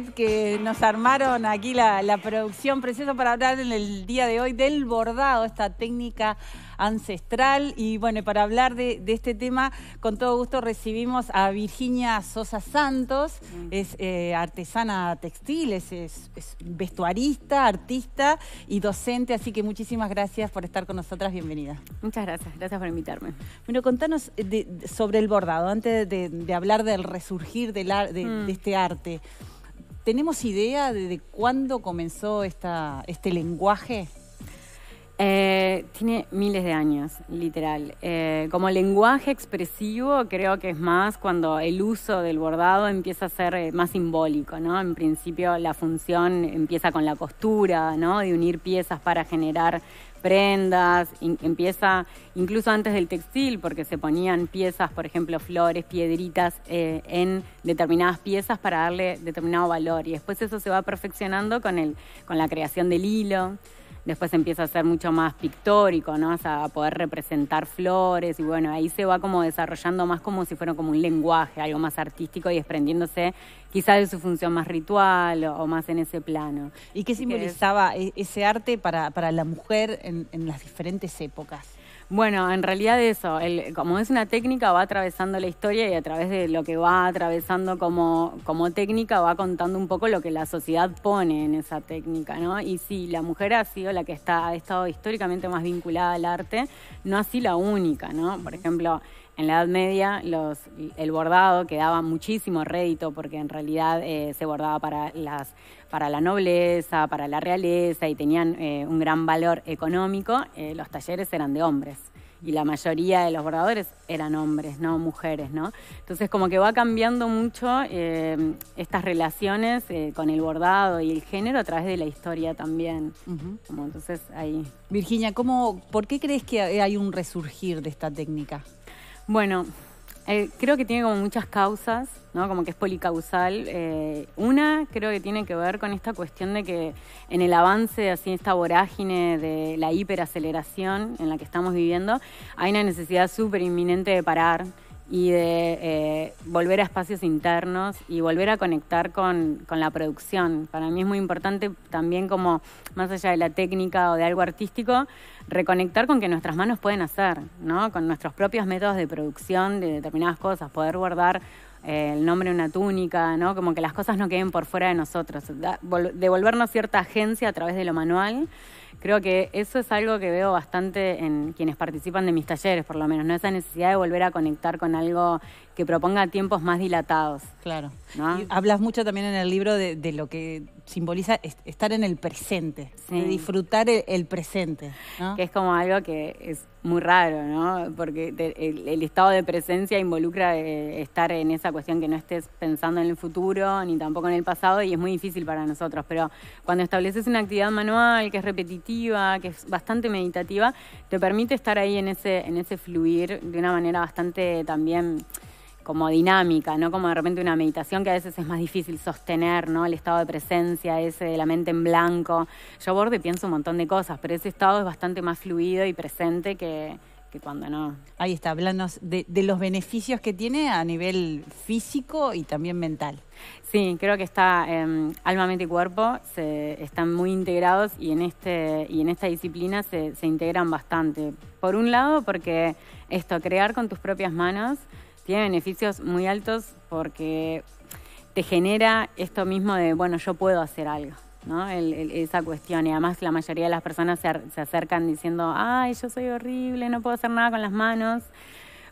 que nos armaron aquí la, producción preciosa para hablar en el día de hoy del bordado, esta técnica ancestral. Y bueno, para hablar de, este tema, con todo gusto recibimos a Virginia Sosa Santos, mm. es eh, artesana textil, es, vestuarista, artista y docente, así que muchísimas gracias por estar con nosotras, bienvenida. Muchas gracias, gracias por invitarme. Bueno, contanos sobre el bordado, antes de, hablar del resurgir de mm. este arte. ¿Tenemos idea de, cuándo comenzó este lenguaje? Eh, tiene miles de años, literal. Eh, como lenguaje expresivo, creo que es más cuando el uso del bordado empieza a ser eh, más simbólico, ¿no? En principio la función empieza con la costura, ¿no? De unir piezas para generar prendas, empieza incluso antes del textil, porque se ponían piezas, por ejemplo, flores, piedritas eh, en determinadas piezas para darle determinado valor. Y después eso se va perfeccionando con, el, con la creación del hilo después empieza a ser mucho más pictórico, ¿no? a poder representar flores y bueno, ahí se va como desarrollando más como si fuera como un lenguaje, algo más artístico y desprendiéndose quizás de su función más ritual o, más en ese plano. ¿Y qué simbolizaba e-, ese arte para, para la mujer en las diferentes épocas? Bueno, en realidad eso, como es una técnica, va atravesando la historia y a través de lo que va atravesando como, como técnica va contando un poco lo que la sociedad pone en esa técnica, ¿no? Y sí, la mujer ha sido la que está, ha estado históricamente más vinculada al arte, no así la única, ¿no? Por ejemplo, en la Edad Media los, el bordado quedaba muchísimo rédito porque en realidad eh, se bordaba para las para la nobleza, para la realeza y tenían eh, un gran valor económico, eh, los talleres eran de hombres. Y la mayoría de los bordadores eran hombres, no mujeres, ¿no? Entonces como que va cambiando mucho eh, estas relaciones con el bordado y el género a través de la historia también. entonces ahí. Virginia, ¿cómo, ¿por qué crees que hay un resurgir de esta técnica? Bueno, eh, creo que tiene como muchas causas, ¿no? Como que es policausal. Eh, una creo que tiene que ver con esta cuestión de que en el avance, así esta vorágine de la hiperaceleración en la que estamos viviendo, hay una necesidad súper inminente de parar y de eh, volver a espacios internos y volver a conectar con, con, la producción. Para mí es muy importante también como, más allá de la técnica o de algo artístico, reconectar con que nuestras manos pueden hacer, ¿no? con nuestros propios métodos de producción de determinadas cosas, poder guardar eh, el nombre de una túnica, ¿no? como que las cosas no queden por fuera de nosotros, devolvernos cierta agencia a través de lo manual Creo que eso es algo que veo bastante en quienes participan de mis talleres, por lo menos, ¿no? Esa necesidad de volver a conectar con algo que proponga tiempos más dilatados. Claro. hablas mucho también en el libro de, lo que simboliza estar en el presente, disfrutar el, presente. Que es como algo que es muy raro, ¿no? Porque el, estado de presencia involucra eh, estar en esa cuestión que no estés pensando en el futuro ni tampoco en el pasado y es muy difícil para nosotros. Pero cuando estableces una actividad manual que es repetitiva, que es bastante meditativa, te permite estar ahí en ese, en ese fluir de una manera bastante también como dinámica, ¿no? Como de repente una meditación que a veces es más difícil sostener, ¿no? El estado de presencia ese de la mente en blanco. Yo borde y pienso un montón de cosas, pero ese estado es bastante más fluido y presente que, que cuando no. Ahí está, hablando de, los beneficios que tiene a nivel físico y también mental. Sí, creo que está em, alma, mente y cuerpo se, están muy integrados y en, este, y en esta disciplina se, se integran bastante. Por un lado, porque esto, crear con tus propias manos, tiene beneficios muy altos porque te genera esto mismo de, bueno, yo puedo hacer algo. ¿no? esa cuestión. Y además la mayoría de las personas se, se, acercan diciendo, ay, yo soy horrible, no puedo hacer nada con las manos.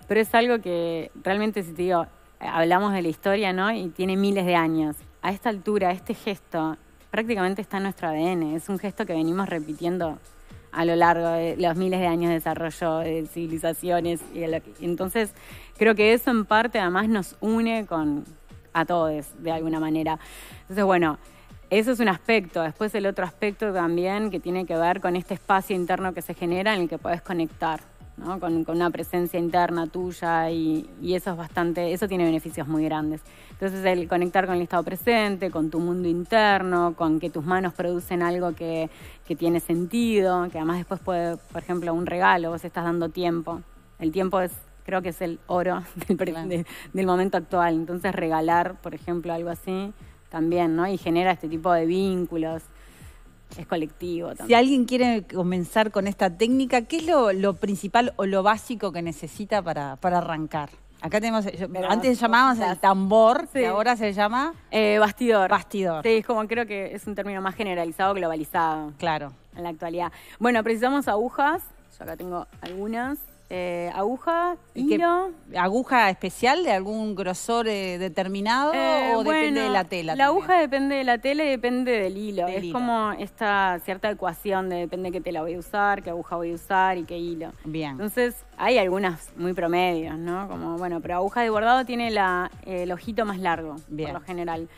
Pero es algo que realmente, si te digo, hablamos de la historia, ¿no? Y tiene miles de años. A esta altura, este gesto prácticamente está en nuestro ADN. Es un gesto que venimos repitiendo a lo largo de los miles de años de desarrollo de civilizaciones. Y entonces creo que eso en parte además nos une con a todos de alguna manera. Entonces, bueno, eso es un aspecto. Después el otro aspecto también que tiene que ver con este espacio interno que se genera en el que puedes conectar. Con, una presencia interna tuya y, eso es bastante, eso tiene beneficios muy grandes. Entonces el conectar con el estado presente, con tu mundo interno, con que tus manos producen algo que, tiene sentido, que además después puede, por ejemplo, un regalo, vos estás dando tiempo. El tiempo es, creo que es el oro del, del momento actual. Entonces regalar, por ejemplo, algo así también, ¿no? Y genera este tipo de vínculos es colectivo también. Si alguien quiere comenzar con esta técnica, ¿qué es lo, principal o lo básico que necesita para, arrancar? Acá tenemos, antes llamábamos el tambor, ahora se llama... Eh, bastidor. Bastidor. es como creo que es un término más generalizado, globalizado. Claro. En la actualidad. Bueno, precisamos agujas, yo acá tengo algunas. Eh, aguja, hilo. ¿Aguja especial de algún grosor eh, determinado eh, o depende de la tela? La aguja depende de la tela y depende del hilo. es como esta cierta ecuación de depende qué tela voy a usar, qué aguja voy a usar y qué hilo. Bien. Entonces, hay algunas muy promedios, ¿no? Como, bueno, pero aguja de bordado tiene la, el ojito más largo, por lo general.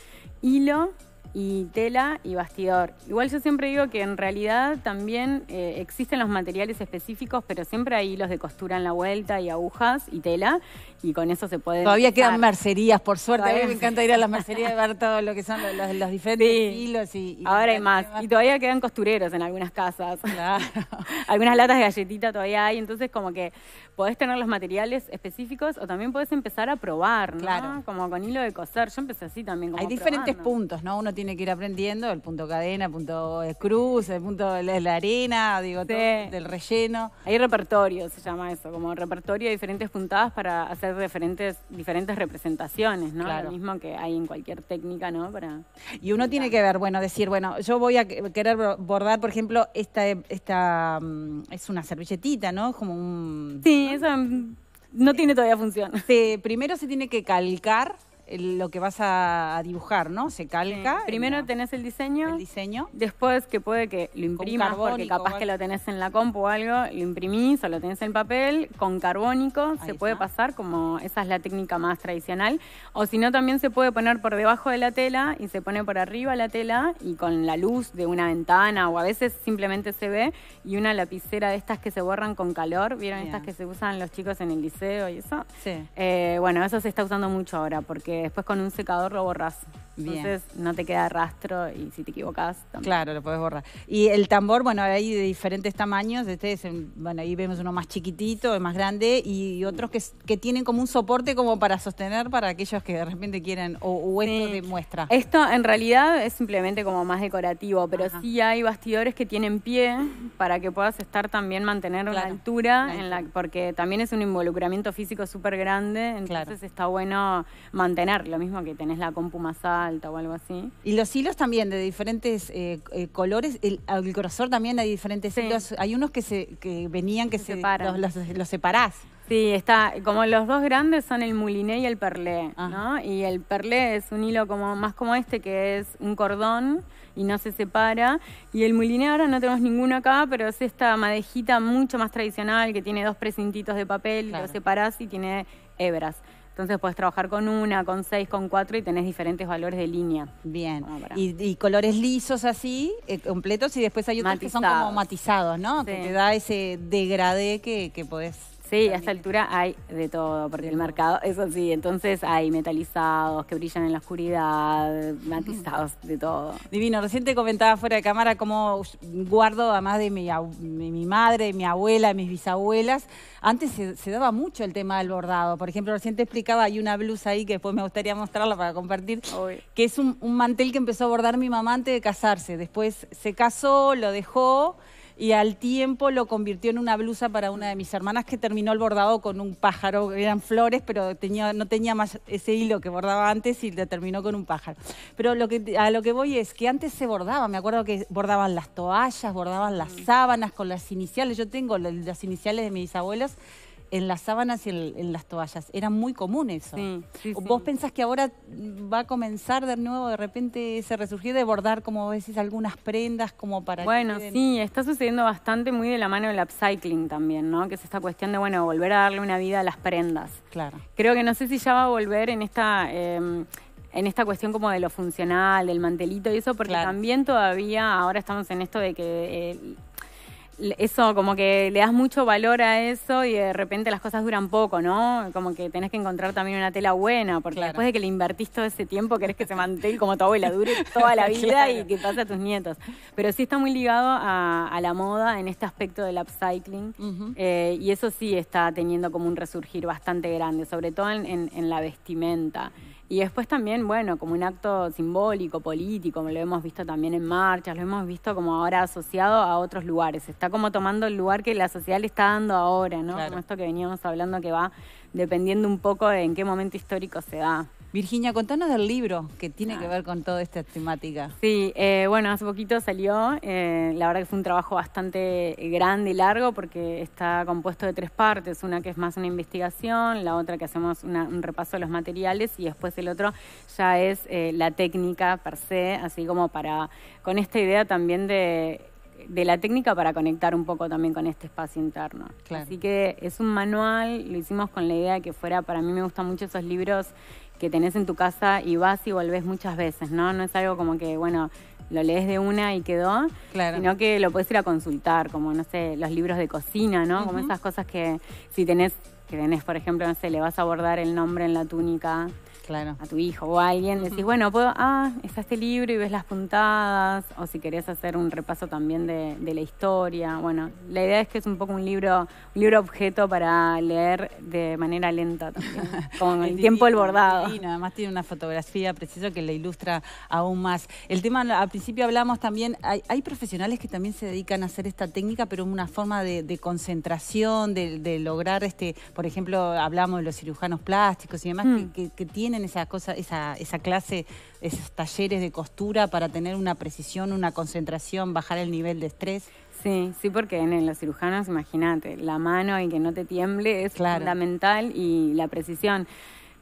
Hilo y tela y bastidor. Igual yo siempre digo que en realidad también eh, existen los materiales específicos, pero siempre hay hilos de costura en la vuelta y agujas y tela y con eso se puede... Todavía quedan mercerías, por suerte. a mí me encanta ir a las mercerías y ver todo lo que son los, diferentes hilos y... Ahora hay más. Y todavía quedan costureros en algunas casas. algunas latas de galletita todavía hay, entonces como que podés tener los materiales específicos o también podés empezar a probar, ¿no? Como con hilo de coser. Yo empecé así también. coser. hay diferentes puntos, ¿no? Uno tiene tiene que ir aprendiendo, el punto cadena, el punto eh, cruz, el punto de la arena, digo, todo, del relleno. Hay repertorio, se llama eso, como repertorio de diferentes puntadas para hacer diferentes, diferentes representaciones, ¿no? Lo mismo que hay en cualquier técnica, ¿no? Para y uno tiene que ver, bueno, decir, bueno, yo voy a querer bordar, por ejemplo, esta, esta mm, es una servilletita, ¿no? Como un... Sí, eso mm, no tiene todavía función. primero se tiene que calcar lo que vas a dibujar, ¿no? Se calca. Primero tenés el diseño. El diseño. Después que puede que lo imprimas, porque capaz que lo tenés en la compu o algo, lo imprimís o lo tenés en papel, con carbónico, se puede pasar, como esa es la técnica más tradicional. O si no, también se puede poner por debajo de la tela y se pone por arriba la tela y con la luz de una ventana o a veces simplemente se ve y una lapicera de estas que se borran con calor, ¿vieron estas que se usan los chicos en el liceo y eso? Sí. Eh, bueno, eso se está usando mucho ahora porque después con un secador lo borras. Entonces no te queda rastro y si te equivocas también. Claro, lo puedes borrar. Y el tambor, bueno, hay de diferentes tamaños. Este es, bueno, ahí vemos uno más chiquitito, más grande y otros que, tienen como un soporte como para sostener para aquellos que de repente quieren o, esto muestra. Esto en realidad es simplemente como más decorativo, pero sí hay bastidores que tienen pie para que puedas estar también mantener la altura, porque también es un involucramiento físico súper grande, entonces está bueno mantener lo mismo que tenés la compu más alta o algo así. Y los hilos también de diferentes eh, eh, colores, el, grosor también hay diferentes hilos, hay unos que se que venían que se, Los, los, separás. Sí, está, como los dos grandes son el muliné y el perlé, ah. Y el perlé es un hilo como más como este que es un cordón y no se separa. Y el muliné ahora no tenemos ninguno acá, pero es esta madejita mucho más tradicional que tiene dos precintitos de papel, lo separás y tiene hebras. Entonces puedes trabajar con una, con seis, con cuatro y tenés diferentes valores de línea. Bien. y, colores lisos así, eh, completos, y después hay otros que son como matizados, ¿no? Que te da ese degradé que, que podés Sí, a esta altura hay de todo, porque el mercado, eso sí, entonces hay metalizados que brillan en la oscuridad, matizados, de todo. Divino, recién comentaba fuera de cámara cómo guardo, además de mi, mi madre, mi abuela, mis bisabuelas, antes se, daba mucho el tema del bordado. Por ejemplo, recién explicaba, hay una blusa ahí que después me gustaría mostrarla para compartir, que es un mantel que empezó a bordar mi mamá antes de casarse. Después se casó, lo dejó y al tiempo lo convirtió en una blusa para una de mis hermanas que terminó el bordado con un pájaro, eran flores, pero tenía, no tenía más ese hilo que bordaba antes y terminó con un pájaro. Pero lo que, a lo que voy es que antes se bordaba, me acuerdo que bordaban las toallas, bordaban las mm. sábanas con las iniciales, yo tengo las iniciales de mis abuelos en las sábanas y en, las toallas. eran muy comunes eso. ¿Vos pensás que ahora va a comenzar de nuevo de repente ese resurgir de bordar, como decís, algunas prendas como para... Bueno, sí, está sucediendo bastante muy de la mano del upcycling también, ¿no? Que es esta cuestión de, bueno, volver a darle una vida a las prendas. Claro. Creo que no sé si ya va a volver en esta... Em, en esta cuestión como de lo funcional, del mantelito y eso, porque también todavía ahora estamos en esto de que eh, eso, como que le das mucho valor a eso y de repente las cosas duran poco, ¿no? Como que tenés que encontrar también una tela buena, porque después de que le invertís todo ese tiempo, querés que se mantenga como tu abuela, dure toda la vida y que pase a tus nietos. Pero sí está muy ligado a, la moda en este aspecto del upcycling eh, y eso sí está teniendo como un resurgir bastante grande, sobre todo en la vestimenta. Y después también, bueno, como un acto simbólico, político, lo hemos visto también en marchas, lo hemos visto como ahora asociado a otros lugares. Está como tomando el lugar que la sociedad le está dando ahora, ¿no? Como esto que veníamos hablando que va dependiendo un poco de en qué momento histórico se da. Virginia, contanos del libro que tiene que ah. ver con toda esta temática. Sí, eh, bueno, hace poquito salió, eh, la verdad que fue un trabajo bastante grande y largo porque está compuesto de tres partes, una que es más una investigación, la otra que hacemos un repaso de los materiales y después el otro ya es eh, la técnica per se, así como para, con esta idea también de la técnica para conectar un poco también con este espacio interno. Así que es un manual, lo hicimos con la idea de que fuera, para mí me gustan mucho esos libros que tenés en tu casa y vas y volvés muchas veces, ¿no? No es algo como que, bueno, lo lees de una y quedó, claro. sino que lo puedes ir a consultar, como, no sé, los libros de cocina, ¿no? Como esas cosas que si tenés que tenés, por ejemplo, no sé, le vas a bordar el nombre en la túnica claro. a tu hijo o a alguien, decís, bueno, puedo, ah, está este libro y ves las puntadas, o si querés hacer un repaso también de, la historia. Bueno, la idea es que es un poco un libro, un libro objeto para leer de manera lenta también, con el, tiempo el bordado. Y Además tiene una fotografía precisa que le ilustra aún más. El tema, al principio hablamos también, hay, profesionales que también se dedican a hacer esta técnica, pero es una forma de, concentración, de, lograr, este, por ejemplo, hablamos de los cirujanos plásticos y demás, que, hmm. que, que tienen tienen esa esa, esa clase, esos talleres de costura para tener una precisión, una concentración, bajar el nivel de estrés? Sí, sí, porque en los cirujanos, imagínate, la mano y que no te tiemble es fundamental y la precisión.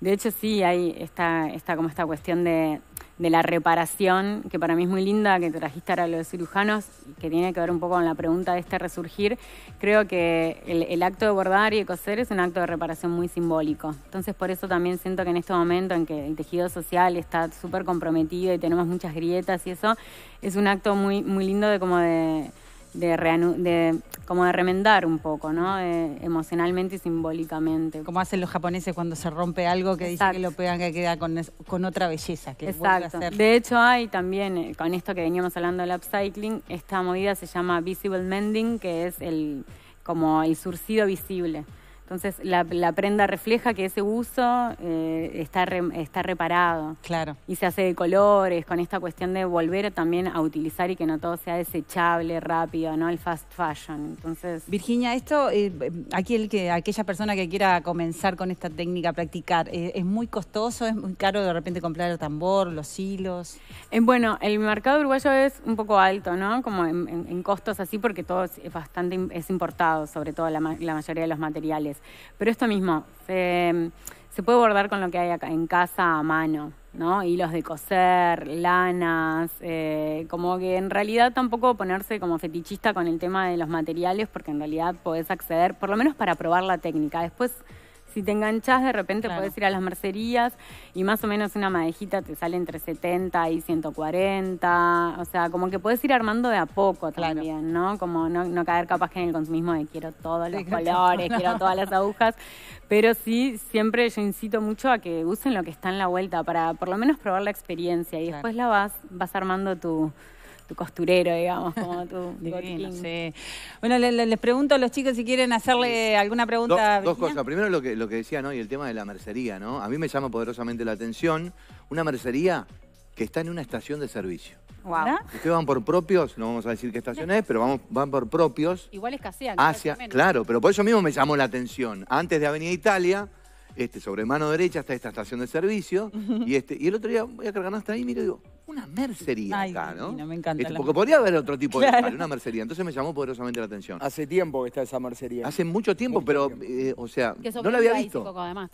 De hecho, sí, hay está esta, como esta cuestión de, de la reparación, que para mí es muy linda, que trajiste ahora lo de cirujanos, que tiene que ver un poco con la pregunta de este resurgir, creo que el, acto de bordar y de coser es un acto de reparación muy simbólico. Entonces por eso también siento que en este momento en que el tejido social está súper comprometido y tenemos muchas grietas y eso, es un acto muy, muy lindo de como de de, de como de remendar un poco, ¿no? Eh, emocionalmente y simbólicamente. Como hacen los japoneses cuando se rompe algo que dicen que lo pegan que queda con, otra belleza. Que Exacto. A hacer. De hecho hay también, eh, con esto que veníamos hablando del upcycling, esta movida se llama visible mending, que es el como el surcido visible. Entonces la, prenda refleja que ese uso eh, está, está reparado. Claro. Y se hace de colores, con esta cuestión de volver también a utilizar y que no todo sea desechable, rápido, ¿no? El fast fashion. Entonces. Virginia, esto, eh, que, aquella persona que quiera comenzar con esta técnica, practicar, eh, ¿es muy costoso? ¿Es muy caro de repente comprar el tambor, los hilos? Eh, bueno, el mercado uruguayo es un poco alto, ¿no? Como en, costos así, porque todo es bastante es importado, sobre todo la mayoría de los materiales. Pero esto mismo, se, puede bordar con lo que hay acá en casa a mano. ¿no? Hilos de coser, lanas, eh, como que en realidad tampoco ponerse como fetichista con el tema de los materiales, porque en realidad podés acceder, por lo menos para probar la técnica. Después si te enganchas de repente puedes ir a las mercerías y más o menos una madejita te sale entre 70 y 140. O sea, como que puedes ir armando de a poco también, ¿no? Como no, caer capaz que en el consumismo de quiero todos los colores, quiero todas las agujas. Pero sí, siempre yo incito mucho a que usen lo que está en la vuelta para por lo menos probar la experiencia y después la vas, vas armando tu costurero, digamos, como tú. Bueno, les pregunto a los chicos si quieren hacerle alguna pregunta. dos cosas. Primero lo que, lo que decían hoy, el tema de la mercería, ¿no? A mí me llama poderosamente la atención una mercería que está en una estación de servicio. Wow. Ustedes van por propios, no vamos a decir qué estación es, pero van por propios. Igual escasean. Hacia, claro, pero por eso mismo me llamó la atención. Antes de Avenida Italia, este, sobre mano derecha está esta estación de servicio. y, este, y el otro día voy a cargar hasta ahí, miro y digo, una mercería acá, ¿no? me encanta este, porque podría haber otro tipo de una mercería. Entonces me llamó poderosamente la atención. Hace tiempo que está esa mercería. Hace mucho tiempo, pero, eh, o sea, no la había visto. además,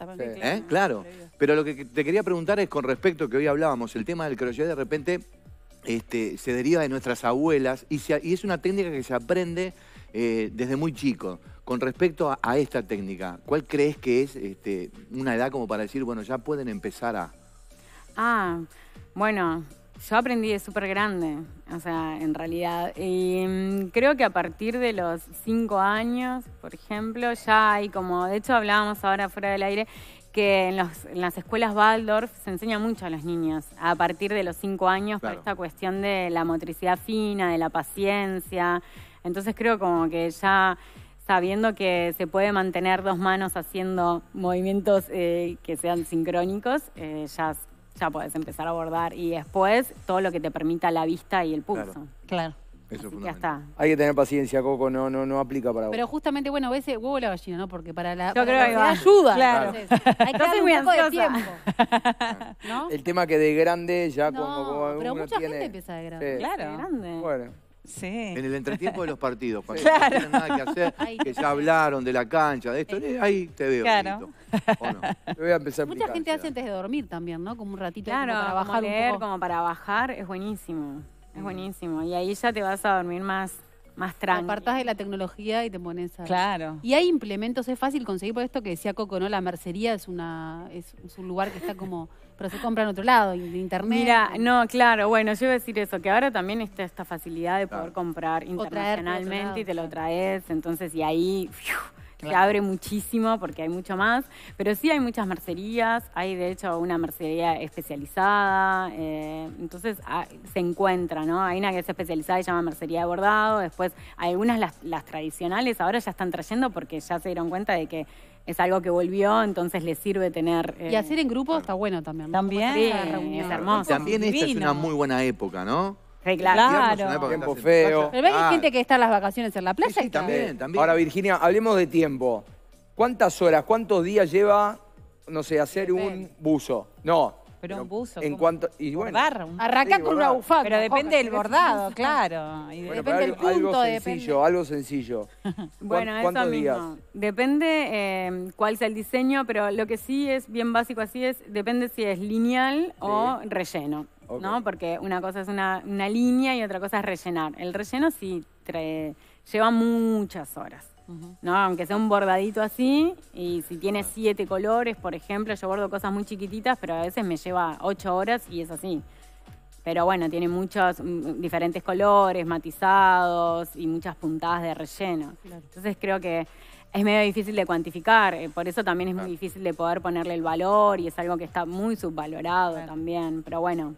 Claro. Pero lo que te quería preguntar es con respecto que hoy hablábamos, el tema del crochet de repente este, se deriva de nuestras abuelas y, se- y es una técnica que se aprende eh, desde muy chico. Con respecto a, esta técnica, ¿cuál crees que es este, una edad como para decir, bueno, ya pueden empezar a... Ah, bueno, yo aprendí de súper grande, o sea, en realidad. Y mm, creo que a partir de los cinco años, por ejemplo, ya hay como, de hecho hablábamos ahora fuera del aire, que en, las escuelas Waldorf se enseña mucho a los niños a partir de los cinco años por esta cuestión de la motricidad fina, de la paciencia. Entonces creo como que ya sabiendo que se puede mantener dos manos haciendo movimientos eh, que sean sincrónicos, eh, ya ya podés empezar a abordar. Y después, todo lo que te permita la vista y el pulso. Claro. claro. Eso es está. Hay que tener paciencia, Coco, no, no, aplica para vos. Pero justamente, bueno, a veces eh, huevo la gallina, ¿no? Porque para la, Yo creo que ayuda. Claro. hay que tener un poco de tiempo. El tema que de grande ya como, Pero mucha gente empieza de grande. Claro. De grande. Bueno. En el entretiempo de los partidos, no nada que hacer, que ya hablaron de la cancha, de esto, eh. ahí te veo. Claro. voy a empezar Mucha gente hace antes de dormir también, ¿no? Como un ratito para bajar. un poco. como para bajar, es buenísimo. Es mm. buenísimo. Y ahí ya te vas a dormir más más Apartás de la tecnología y te pones a... Claro. Y hay implementos, es fácil conseguir por esto que decía Coco, ¿no? La mercería es una es, un lugar que está como... pero se compra en otro lado, de internet. Mira, no, claro, bueno, yo iba a decir eso, que ahora también está esta facilidad de poder comprar internacionalmente y te lo traes, entonces, y ahí se abre muchísimo porque hay mucho más, pero sí hay muchas mercerías, hay de hecho una mercería especializada, eh, entonces ah, se encuentra, ¿no? Hay una que es especializada y se llama mercería de bordado, después algunas las, tradicionales ahora ya están trayendo porque ya se dieron cuenta de que es algo que volvió, entonces les sirve tener... y hacer en grupo eh, está bueno también. ¿no? También. es hermoso. También esta es una muy buena época, ¿no? claro. Tiempo feo. Pero que hay ah. gente que está en las vacaciones en la playa. Sí, sí, también, Ahora, Virginia, hablemos de tiempo. ¿Cuántas horas, cuántos días lleva, no sé, hacer un buzo? No. Pero un buzo. En cuanto, y Arranca con una bufanda. Pero depende del bordado, claro. depende del punto. Algo sencillo, algo sencillo. bueno, eso mismo. Depende eh, cuál sea el diseño, pero lo que sí es bien básico así es, depende si es lineal o relleno. ¿no? Porque una cosa es una, línea y otra cosa es rellenar. El relleno sí lleva muchas horas. ¿no? Aunque sea un bordadito así, y si tiene siete colores, por ejemplo, yo bordo cosas muy chiquititas, pero a veces me lleva ocho horas y es así. Pero bueno, tiene muchos mm, mm, diferentes colores, matizados y muchas puntadas de relleno. Entonces creo que es medio difícil de cuantificar, eh, por eso también es muy difícil de poder ponerle el valor y es algo que está muy subvalorado también, pero bueno.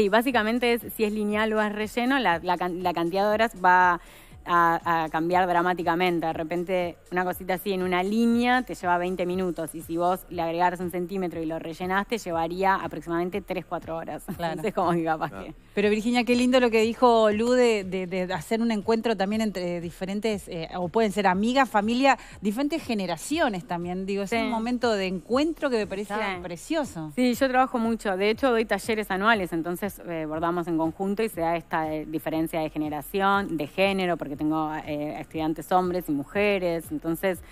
Sí, básicamente es si es lineal o es relleno, la, la cantidad de horas va a, cambiar dramáticamente. De repente, una cosita así en una línea te lleva 20 minutos y si vos le agregaras un centímetro y lo rellenaste llevaría aproximadamente 3-4 horas. Claro. Entonces, como que capaz Pero, Virginia, qué lindo lo que dijo Lu de, hacer un encuentro también entre diferentes, eh, o pueden ser amigas, familia, diferentes generaciones también. Digo, es un momento de encuentro que me parece precioso. Sí, yo trabajo mucho. De hecho, doy talleres anuales, entonces eh, bordamos en conjunto y se da esta eh, diferencia de generación, de género, porque que tengo eh, estudiantes hombres y mujeres, entonces,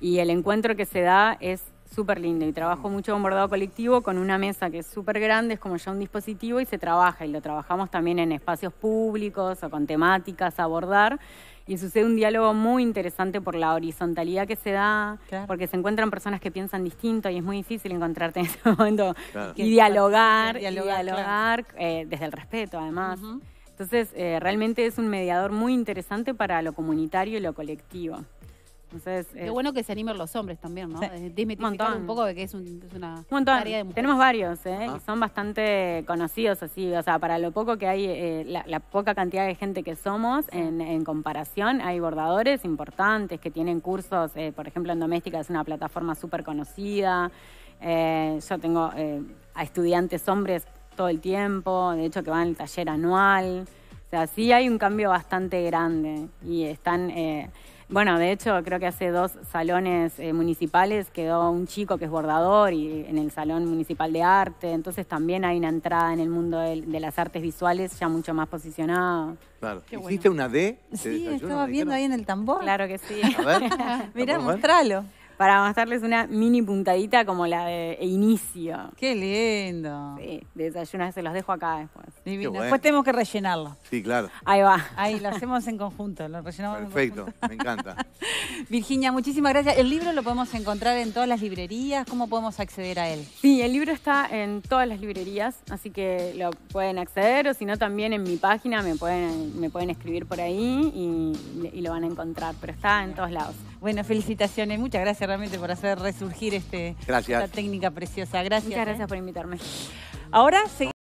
y el encuentro que se da es súper lindo y trabajo mucho con bordado colectivo con una mesa que es súper grande, es como ya un dispositivo y se trabaja y lo trabajamos también en espacios públicos o con temáticas a abordar y sucede un diálogo muy interesante por la horizontalidad que se da, porque se encuentran personas que piensan distinto y es muy difícil encontrarte en ese momento y, dialogar, dialogar, eh, desde el respeto además. Entonces, eh, realmente es un mediador muy interesante para lo comunitario y lo colectivo. Entonces, Qué bueno que se animen los hombres también, ¿no? Dime un, poco de que es, un, una de mujeres. Tenemos varios, ¿eh? Y son bastante conocidos, así. O sea, para lo poco que hay, eh, la, poca cantidad de gente que somos, en, comparación, hay bordadores importantes que tienen cursos, eh, por ejemplo, en Doméstica es una plataforma súper conocida. yo tengo a estudiantes hombres todo el tiempo, de hecho que van al taller anual. O sea, sí hay un cambio bastante grande y están... Eh, bueno, de hecho, creo que hace dos salones eh, municipales quedó un chico que es bordador y en el Salón Municipal de Arte. Entonces también hay una entrada en el mundo de, las artes visuales ya mucho más posicionado. Claro. ¿Hiciste una D? Sí, estaba viendo ahí en el tambor. Claro que sí. A Mirá, mostralo para mostrarles una mini puntadita como la de inicio. Qué lindo. Sí, Desayunas se los dejo acá después. Después tenemos que rellenarlo. Sí, claro. Ahí va. Ahí lo hacemos en conjunto, lo rellenamos. Perfecto, me encanta. Virginia, muchísimas gracias. El libro lo podemos encontrar en todas las librerías. ¿Cómo podemos acceder a él? Sí, el libro está en todas las librerías, así que lo pueden acceder o si no también en mi página me pueden, me pueden escribir por ahí y lo van a encontrar, pero está en todos lados. Bueno, felicitaciones. Muchas gracias realmente por hacer resurgir este, esta técnica preciosa. Gracias. Muchas gracias ¿eh? por invitarme. Ahora seguimos.